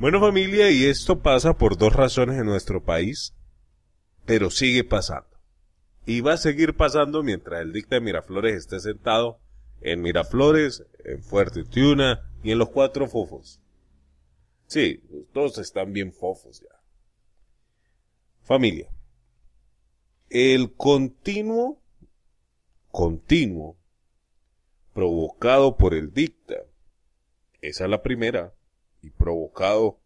Bueno familia, y esto pasa por dos razones en nuestro país, pero sigue pasando. Y va a seguir pasando mientras el dicta de Miraflores esté sentado en Miraflores, en Fuerte Tiuna y en los cuatro fofos. Sí, todos están bien fofos ya. Familia, el continuo, continuo, provocado por el dicta, esa es la primera y provocado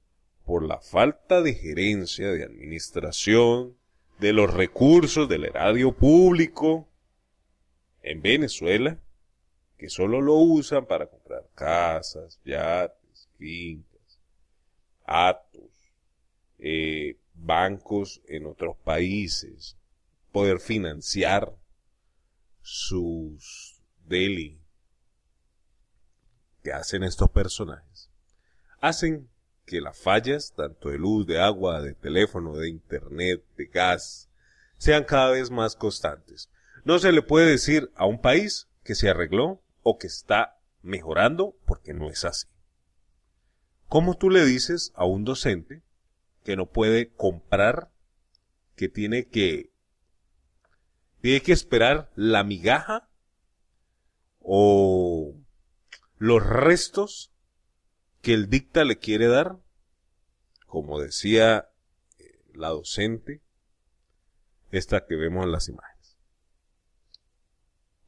por la falta de gerencia, de administración, de los recursos del erario público en Venezuela, que solo lo usan para comprar casas, yates, fincas, atos, eh, bancos en otros países, poder financiar sus deli que hacen estos personajes hacen que las fallas, tanto de luz, de agua, de teléfono, de internet, de gas, sean cada vez más constantes. No se le puede decir a un país que se arregló o que está mejorando porque no es así. ¿Cómo tú le dices a un docente que no puede comprar, que tiene que tiene que esperar la migaja o los restos que el dicta le quiere dar, como decía eh, la docente, esta que vemos en las imágenes.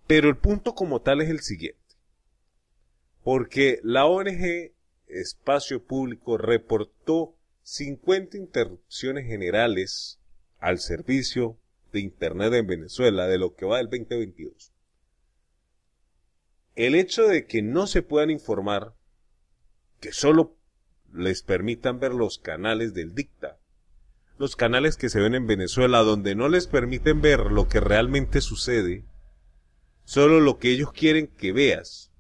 Pero el punto como tal es el siguiente, porque la ONG Espacio Público reportó 50 interrupciones generales al servicio de Internet en Venezuela de lo que va del 2022. El hecho de que no se puedan informar que solo les permitan ver los canales del dicta. Los canales que se ven en Venezuela, donde no les permiten ver lo que realmente sucede, solo lo que ellos quieren que veas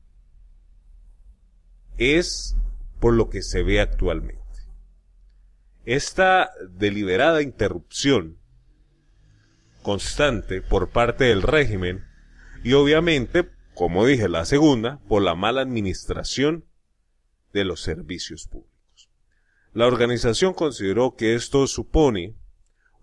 es por lo que se ve actualmente. Esta deliberada interrupción constante por parte del régimen y obviamente, como dije, la segunda, por la mala administración de los servicios públicos. La organización consideró que esto supone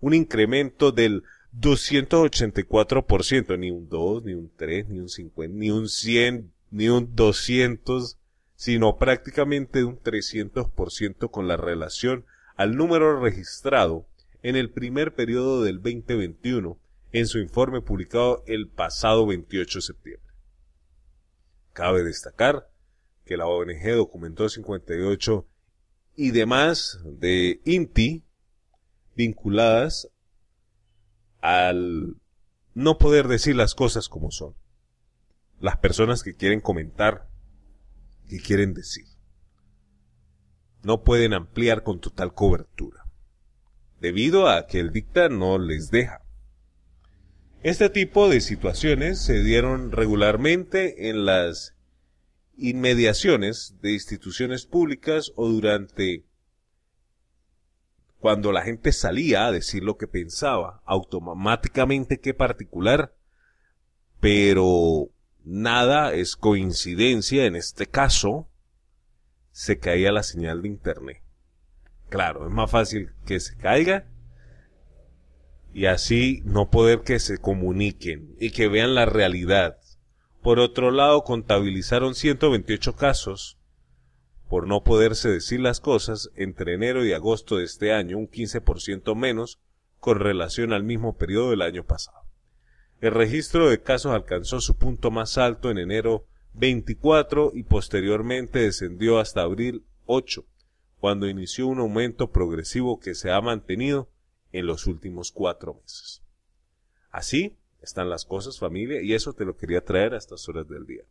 un incremento del 284%, ni un 2, ni un 3, ni un 50, ni un 100, ni un 200, sino prácticamente un 300% con la relación al número registrado en el primer periodo del 2021 en su informe publicado el pasado 28 de septiembre. Cabe destacar que la ONG documentó 58 y demás de INTI vinculadas al no poder decir las cosas como son. Las personas que quieren comentar, que quieren decir. No pueden ampliar con total cobertura, debido a que el dicta no les deja. Este tipo de situaciones se dieron regularmente en las inmediaciones de instituciones públicas o durante cuando la gente salía a decir lo que pensaba, automáticamente que particular, pero nada es coincidencia en este caso, se caía la señal de internet. Claro, es más fácil que se caiga y así no poder que se comuniquen y que vean la realidad por otro lado, contabilizaron 128 casos por no poderse decir las cosas entre enero y agosto de este año, un 15% menos con relación al mismo periodo del año pasado. El registro de casos alcanzó su punto más alto en enero 24 y posteriormente descendió hasta abril 8, cuando inició un aumento progresivo que se ha mantenido en los últimos cuatro meses. Así, están las cosas, familia, y eso te lo quería traer a estas horas del día.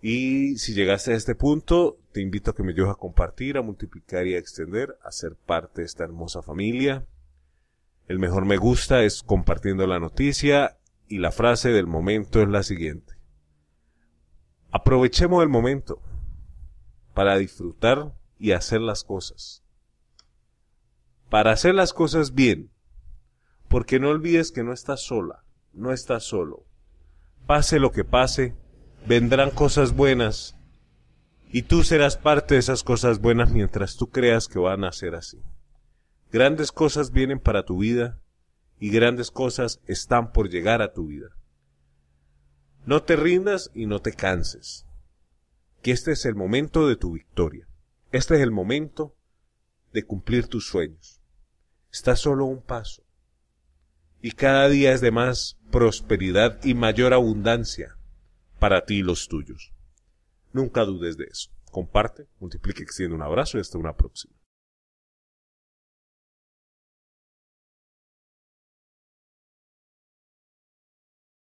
Y si llegaste a este punto, te invito a que me ayudes a compartir, a multiplicar y a extender, a ser parte de esta hermosa familia. El mejor me gusta es compartiendo la noticia y la frase del momento es la siguiente. Aprovechemos el momento para disfrutar y hacer las cosas. Para hacer las cosas bien porque no olvides que no estás sola, no estás solo. Pase lo que pase, vendrán cosas buenas y tú serás parte de esas cosas buenas mientras tú creas que van a ser así. Grandes cosas vienen para tu vida y grandes cosas están por llegar a tu vida. No te rindas y no te canses, que este es el momento de tu victoria. Este es el momento de cumplir tus sueños. Está solo un paso y cada día es de más prosperidad y mayor abundancia para ti y los tuyos. Nunca dudes de eso. Comparte, multiplique, extiende un abrazo y hasta una próxima.